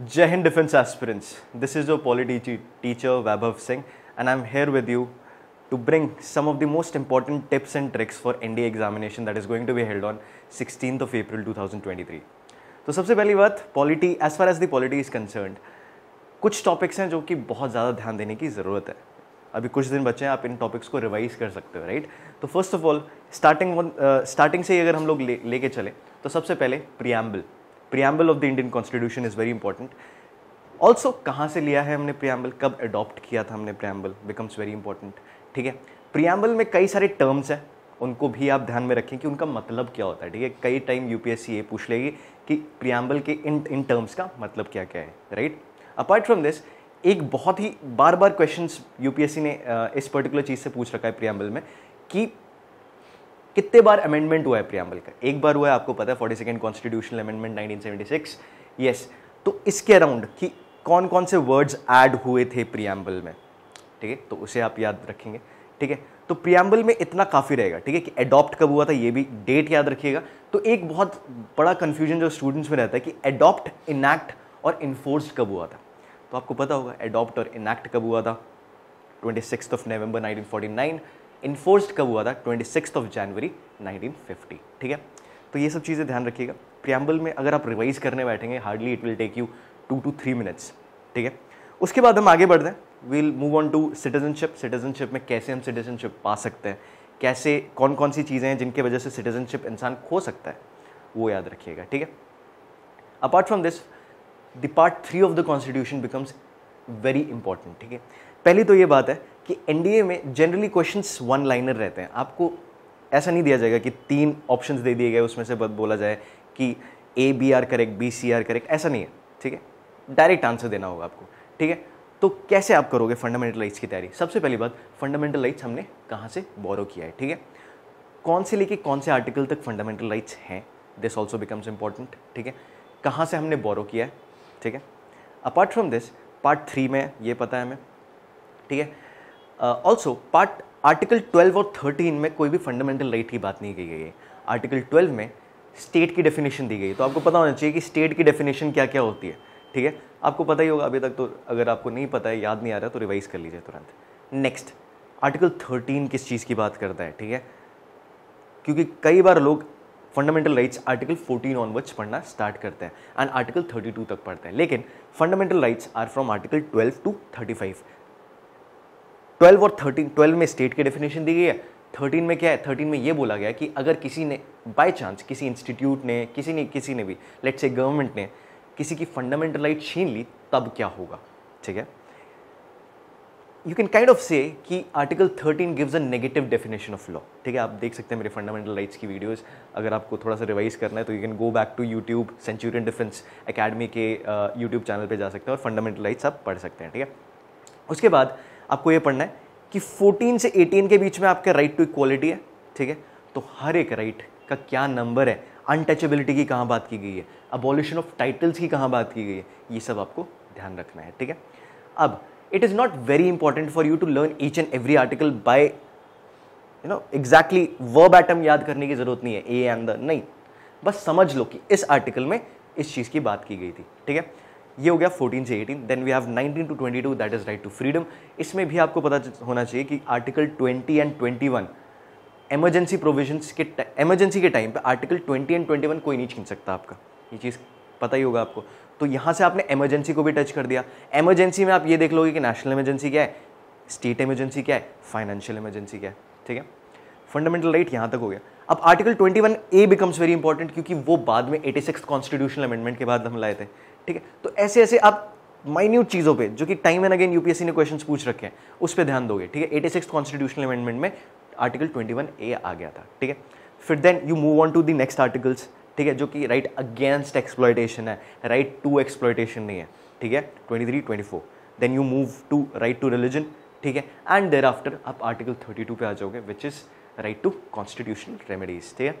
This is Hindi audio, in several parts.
जय Hind defence aspirants this is your polity teacher Vaibhav Singh and I am here with you to bring some of the most important tips and tricks for N D examination that is going to be held on sixteen of April two thousand twenty three तो सबसे पहली बात polity as far as the polity is concern कुछ टॉपिक्स हैं जो कि बहुत ज़्यादा ध्यान देने की ज़रूरत है अभी कुछ दिन बचे हैं आप इन टॉपिक्स को रिवाइज कर सकते हो राइट तो first of all starting starting से ही अगर हम लोग लेके ले चलें तो सबसे पहले preamble preamble of the Indian constitution is very important also कहाँ से लिया है हमने प्रियम्बल कब अडॉप्ट किया था हमने प्रियम्बल बिकम्स वेरी इंपॉर्टेंट ठीक है प्रियम्बल में कई सारे टर्म्स हैं उनको भी आप ध्यान में रखें कि उनका मतलब क्या होता है ठीक है कई टाइम यूपीएससी ये पूछ लेगी कि प्रियम्बल के इन इन टर्म्स का मतलब क्या क्या है राइट अपार्ट फ्रॉम दिस एक बहुत ही बार बार क्वेश्चन यूपीएससी ने uh, इस पर्टिकुलर चीज़ से पूछ रखा है प्रियम्बल में कि कितने बार अमेंडमेंट हुआ है प्रियाम्बल का एक बार हुआ है आपको पता है forty second constitutional amendment nineteen yes तो इसके अराउंड कि कौन कौन से वर्ड्स ऐड हुए थे प्रियाम्बल में ठीक है तो उसे आप याद रखेंगे ठीक है तो प्रियाम्बल में इतना काफ़ी रहेगा ठीक है कि एडॉप्ट कब हुआ था ये भी डेट याद रखिएगा तो एक बहुत बड़ा कन्फ्यूजन जो स्टूडेंट्स में रहता है कि एडॉप्ट इनैक्ट और इन्फोर्स कब हुआ था तो आपको पता होगा एडॉप्ट और इनैक्ट कब हुआ था twenty six of November forty nine enforce कब हुआ था twenty six of January nineteen fifty ठीक है तो ये सब चीज़ें ध्यान रखिएगा प्रियम्बल में अगर आप रिवाइज करने बैठेंगे hardly it will take you two two three minutes ठीक है उसके बाद हम आगे बढ़ते हैं we'll move on to citizenship citizenship में कैसे हम सिटीजनशिप पा सकते हैं कैसे कौन कौन सी चीज़ें हैं जिनके वजह से सिटीजनशिप इंसान खो सकता है वो याद रखिएगा ठीक है apart from this the part three of the constitution becomes very important ठीक है पहली तो ये बात है कि एनडीए में जनरली क्वेश्चंस वन लाइनर रहते हैं आपको ऐसा नहीं दिया जाएगा कि तीन ऑप्शंस दे दिए गए उसमें से बोला जाए कि A B are correct B C are correct ऐसा नहीं है ठीक है डायरेक्ट आंसर देना होगा आपको ठीक है तो कैसे आप करोगे फंडामेंटल राइट्स की तैयारी सबसे पहली बात फंडामेंटल राइट्स हमने कहाँ से बोरो किया है ठीक है कौन से लेके कौन से आर्टिकल तक फंडामेंटल राइट्स हैं दिस ऑल्सो बिकम्स इंपॉर्टेंट ठीक है कहाँ से हमने बोरो किया है ठीक है apart from this part three में ये पता है हमें ठीक है ऑल्सो पार्ट आर्टिकल 12 और 13 में कोई भी फंडामेंटल राइट की बात नहीं की गई है आर्टिकल 12 में स्टेट की डेफिनेशन दी गई तो आपको पता होना चाहिए कि स्टेट की डेफिनेशन क्या क्या होती है ठीक है आपको पता ही होगा अभी तक तो अगर आपको नहीं पता है याद नहीं आ रहा तो रिवाइज कर लीजिए तुरंत नेक्स्ट आर्टिकल 13 किस चीज़ की बात करता है ठीक है क्योंकि कई बार लोग फंडामेंटल राइट्स आर्टिकल 14 ऑनवर्ड्स पढ़ना स्टार्ट करते हैं एंड आर्टिकल 32 तक पढ़ते हैं लेकिन fundamental rights are from article 12 to 35 twelve और थर्टीन ट्वेल्व में स्टेट की डेफिनेशन दी गई है थर्टीन में क्या है थर्टीन में ये बोला गया कि अगर किसी ने बाय चांस किसी इंस्टीट्यूट ने किसी ने किसी ने भी लेट से गवर्नमेंट ने किसी की फंडामेंटल राइट छीन ली तब क्या होगा ठीक है यू कैन काइंड ऑफ से कि article thirteen gives a negative definition of law ठीक है आप देख सकते हैं मेरे फंडामेंटल राइट्स की वीडियोस अगर आपको थोड़ा सा रिवाइज करना है तो you can go back to YouTube centurion defence academy के यूट्यूब uh, चैनल पर जा सकते हैं और फंडामेंटल राइट्स आप पढ़ सकते हैं ठीक है उसके बाद आपको ये पढ़ना है कि 14 से 18 के बीच में आपके राइट टू इक्वालिटी है ठीक है तो हर एक राइट का क्या नंबर है अनटचेबिलिटी की कहाँ बात की गई है अबॉलिशन ऑफ टाइटल्स की कहाँ बात की गई है ये सब आपको ध्यान रखना है ठीक है अब it is not very important for you to learn each and every article by you know exactly verbatim याद करने की ज़रूरत नहीं है ए एंड द नहीं बस समझ लो कि इस आर्टिकल में इस चीज़ की बात की गई थी ठीक है ये हो गया 14 से 18 then we have 19 to 22 that is right to freedom इसमें भी आपको पता होना चाहिए कि आर्टिकल 20 एंड 21 इमरजेंसी प्रोविजंस के इमरजेंसी के टाइम पे आर्टिकल 20 एंड 21 कोई नहीं छीन सकता आपका ये चीज़ पता ही होगा आपको तो यहाँ से आपने एमरजेंसी को भी टच कर दिया एमरजेंसी में आप ये देख लोगे कि नेशनल इमरजेंसी क्या है स्टेट इमरजेंसी क्या है फाइनेंशियल इमरजेंसी क्या है ठीक है फंडामेंटल राइट यहाँ तक हो गया अब article 21 A becomes very important क्योंकि वो बाद में एटी सिक्स कॉन्स्टिट्यूशनल अमेंडमेंट के बाद हम लाए थे ठीक है तो ऐसे ऐसे आप माइन्यूट चीज़ों पे जो कि टाइम एंड अगेन यूपीएससी ने क्वेश्चंस पूछ रखे हैं उस पर ध्यान दोगे ठीक है एटी सिक्स कॉन्स्टिट्यूशनल अमेंडमेंट में आर्टिकल ट्वेंटी वन ए आ गया था ठीक है फिर then you move on to the next articles ठीक है जो कि राइट अगेंस्ट एक्सप्लॉयटेशन है राइट टू एक्सप्लॉयटेशन नहीं है ठीक है twenty three twenty four then you move to right to religion ठीक है एंड देर आफ्टर आप आर्टिकल थर्टी टू पे आ जाओगे which is right to constitutional remedies ठीक है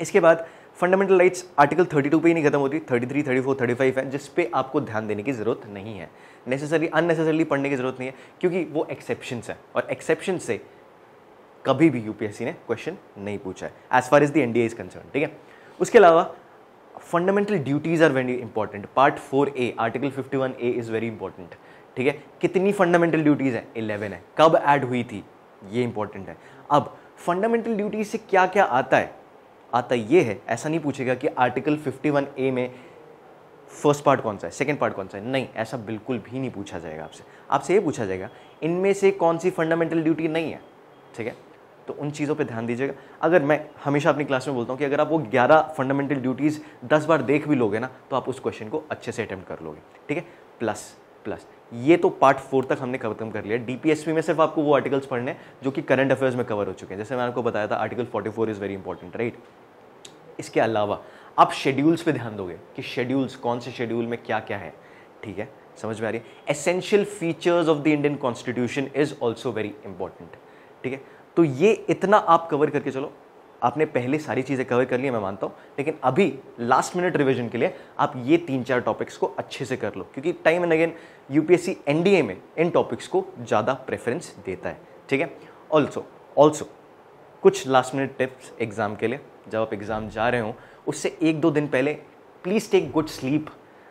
इसके बाद फंडामेंटल राइट्स आर्टिकल 32 पे ही नहीं खत्म होती 33, 34, 35 है जिस पे आपको ध्यान देने की ज़रूरत नहीं है नेसेसरी अननेसेसरली पढ़ने की ज़रूरत नहीं है क्योंकि वो एक्सेप्शंस हैं और एक्सेप्शन से कभी भी यूपीएससी ने क्वेश्चन नहीं पूछा है as far as the N D is concern ठीक है उसके अलावा fundamental duties are very important part four A article fifty one A is very important ठीक है कितनी फंडामेंटल ड्यूटीज़ हैं इलेवन है कब ऐड हुई थी ये इंपॉर्टेंट है अब फंडामेंटल ड्यूटीज से क्या क्या आता है आता ये है ऐसा नहीं पूछेगा कि आर्टिकल 51 ए में फर्स्ट पार्ट कौन सा है सेकेंड पार्ट कौन सा है नहीं ऐसा बिल्कुल भी नहीं पूछा जाएगा आपसे आपसे ये पूछा जाएगा इनमें से कौन सी फंडामेंटल ड्यूटी नहीं है ठीक है तो उन चीज़ों पे ध्यान दीजिएगा अगर मैं हमेशा अपनी क्लास में बोलता हूँ कि अगर आप वो 11 फंडामेंटल ड्यूटीज़ 10 बार देख भी लोगे ना तो आप उस क्वेश्चन को अच्छे से अटैम्प्ट कर लोगे ठीक है प्लस प्लस ये तो पार्ट फोर तक हमने खत्म कर लिया डीपीएसपी में सिर्फ आपको वो आर्टिकल्स पढ़ने हैं जो कि करंट अफेयर्स में कवर हो चुके हैं जैसे मैंने आपको बताया था article 44 is very important right इसके अलावा आप शेड्यूल्स पे ध्यान दोगे कि शेड्यूल्स कौन से शेड्यूल में क्या क्या है ठीक है समझ में आ रही है essential features of the Indian constitution is also very important ठीक है तो ये इतना आप कवर करके चलो आपने पहले सारी चीज़ें कवर कर ली मैं मानता हूँ लेकिन अभी लास्ट मिनट रिविजन के लिए आप ये तीन चार टॉपिक्स को अच्छे से कर लो क्योंकि time and again U P में इन टॉपिक्स को ज़्यादा प्रेफरेंस देता है ठीक है ऑल्सो ऑल्सो कुछ लास्ट मिनट टिप्स एग्ज़ाम के लिए जब आप एग्ज़ाम जा रहे हो उससे एक दो दिन पहले please take good sleep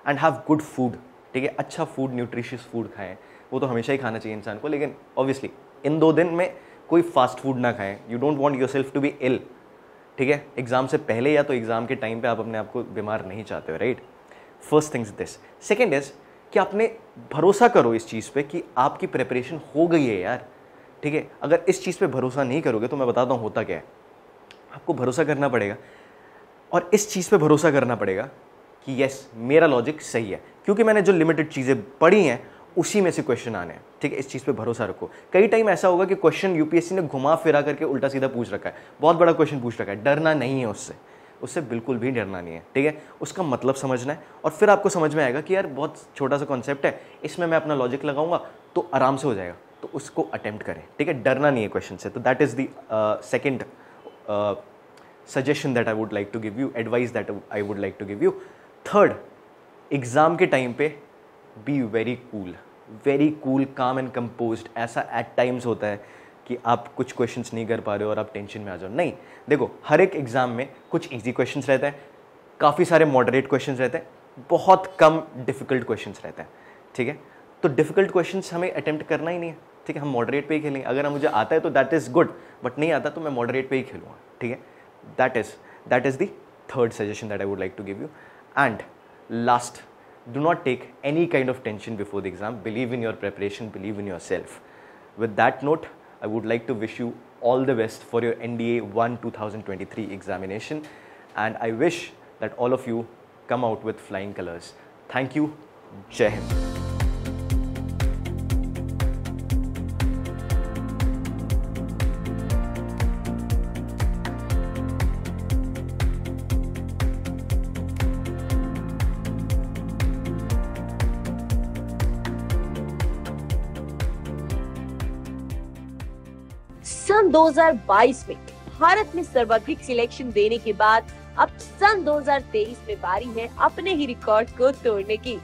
and have good food ठीक है अच्छा फूड न्यूट्रिशियस फूड खाएं वो तो हमेशा ही खाना चाहिए इंसान को लेकिन ऑब्वियसली इन दो दिन में कोई फास्ट फूड ना खाएं you don't want yourself to be ill ठीक है एग्ज़ाम से पहले या तो एग्ज़ाम के टाइम पे आप अपने आप को बीमार नहीं चाहते हो right first things this second is कि आपने भरोसा करो इस चीज़ पे कि आपकी प्रिपरेशन हो गई है यार ठीक है अगर इस चीज़ पे भरोसा नहीं करोगे तो मैं बताता हूँ होता क्या है आपको भरोसा करना पड़ेगा और इस चीज़ पे भरोसा करना पड़ेगा कि यस मेरा लॉजिक सही है क्योंकि मैंने जो लिमिटेड चीज़ें पढ़ी हैं उसी में से क्वेश्चन आने हैं ठीक है इस चीज़ पे भरोसा रखो कई टाइम ऐसा होगा कि क्वेश्चन यूपीएससी ने घुमा फिरा करके उल्टा सीधा पूछ रखा है बहुत बड़ा क्वेश्चन पूछ रखा है डरना नहीं है उससे उससे बिल्कुल भी डरना नहीं है ठीक है उसका मतलब समझना है और फिर आपको समझ में आएगा कि यार बहुत छोटा सा कॉन्सेप्ट है इसमें मैं अपना लॉजिक लगाऊंगा तो आराम से हो जाएगा तो उसको अटैम्प्ट करें ठीक है डरना नहीं है क्वेश्चन से तो that is the second suggestion that I would like to give you advice that I would like to give you third exam के टाइम पे be very cool very cool calm and compose ऐसा एट टाइम्स होता है कि आप कुछ क्वेश्चन नहीं कर पा रहे हो और आप टेंशन में आ जाओ नहीं देखो हर एक एग्ज़ाम में कुछ ईजी क्वेश्चन रहते हैं काफ़ी सारे मॉडरेट क्वेश्चन रहते हैं बहुत कम डिफ़िकल्ट क्वेश्चन रहते हैं ठीक है तो डिफ़िकल्ट क्वेश्चन हमें अटैम्प्ट करना ही नहीं है ठीक है हम मॉडरेट पे ही खेलेंगे अगर मुझे आता है तो दैट इज़ गुड बट नहीं आता तो मैं मॉडरेट पे ही खेलूँगा ठीक है that is that is the third suggestion that I would like to give you and last do not take any kind of tension before the exam. Believe in your preparation, believe in yourself. With that note, I would like to wish you all the best for your NDA 1 2023 examination and I wish that all of you come out with flying colors. Thank you. Jai Hind. सन 2022 में भारत में सर्वाधिक सिलेक्शन देने के बाद अब सन 2023 में बारी है अपने ही रिकॉर्ड को तोड़ने की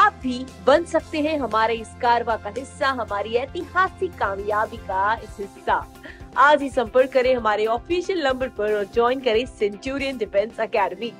आप भी बन सकते हैं हमारे इस कारवा का हिस्सा हमारी ऐतिहासिक कामयाबी का हिस्सा आज ही संपर्क करें हमारे ऑफिशियल नंबर पर और ज्वाइन करें सेंचुरियन डिफेंस अकेडमी